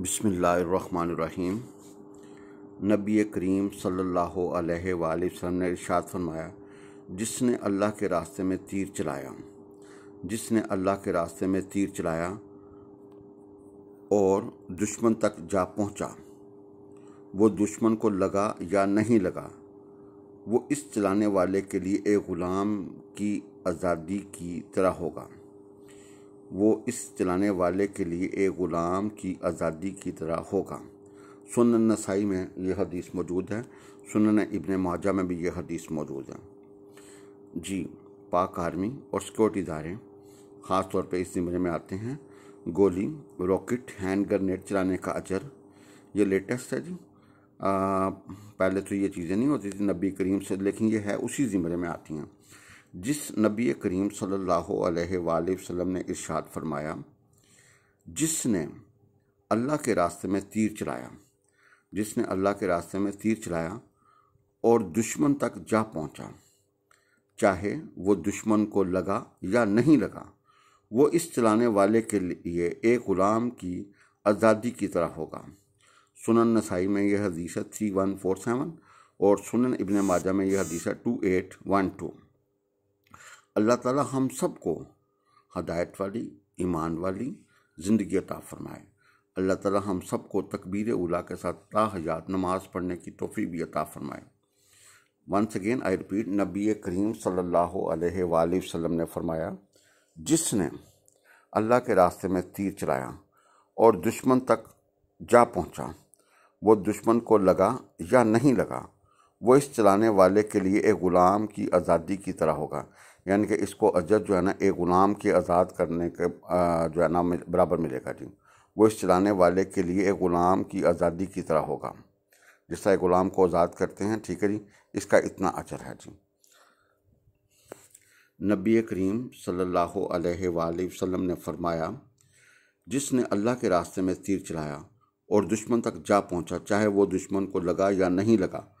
बसमीम नबी करीम सल्ला वसम ने इशात फरमाया जिसने अल्लाह के रास्ते में तीर चलाया जिसने अल्लाह के रास्ते में तीर चलाया और दुश्मन तक जा पहुंचा वो दुश्मन को लगा या नहीं लगा वो इस चलाने वाले के लिए एक ग़ुलाम की आज़ादी की तरह होगा वो इस चलाने वाले के लिए एक ग़ुलाम की आज़ादी की तरह होगा सुन नसाई में यह हदीस मौजूद है सुन इबन माजा में भी यह हदीस मौजूद है जी पाक आर्मी और सिक्योरिटी इदारे ख़ास तौर पर इस ज़िम्मे में आते हैं गोली रॉकेट हैंड ग्रनेड चलाने का अजर ये लेटेस्ट है जी आ, पहले तो ये चीज़ें नहीं होती थी नबी करीम से लेकिन ये है उसी ज़िम्मे में आती हैं जिस नबी करीम सल्लाम वसल्लम ने इरशाद फरमाया जिसने अल्लाह के रास्ते में तीर चलाया जिसने अल्लाह के रास्ते में तीर चलाया और दुश्मन तक जा पहुंचा चाहे वो दुश्मन को लगा या नहीं लगा वो इस चलाने वाले के लिए एक ग़ुलाम की आज़ादी की तरह होगा सुनन नसाई में यह हदीस है थ्री वन फोर सेवन और सुनन इबन माजा में यह हदीस है टू एट वन टू अल्लाह ताला हम सबको हदायत वाली ईमान वाली ज़िंदगी अता फरमाए अल्लाह ताला हम सबको तकबीर उला के साथ ताहयात नमाज पढ़ने की तोफ़ी भी अता फरमाए वंस अगेन आई रिपीट नबी करीम सल्लल्लाहु अलैहि वसल्लम ने फरमाया जिसने अल्लाह के रास्ते में तीर चलाया और दुश्मन तक जा पहुंचा, वो दुश्मन को लगा या नहीं लगा वो इस चलाने वाले के लिए एक ग़ुलाम की आज़ादी की तरह होगा यानी कि इसको अजद जो है ना एक ग़ुलाम की आज़ाद करने के जो है ना बराबर मिलेगा जी वो इस चलाने वाले के लिए एक ग़ुलाम की आज़ादी की तरह होगा जिस तरह ग़ुलाम को आज़ाद करते हैं ठीक है जी इसका इतना अचर है जी नबी करीम सल्लल्लाहु अलैहि वसल्लम ने फरमाया जिसने अल्लाह के रास्ते में तीर चलाया और दुश्मन तक जा पहुंचा चाहे वो दुश्मन को लगा या नहीं लगा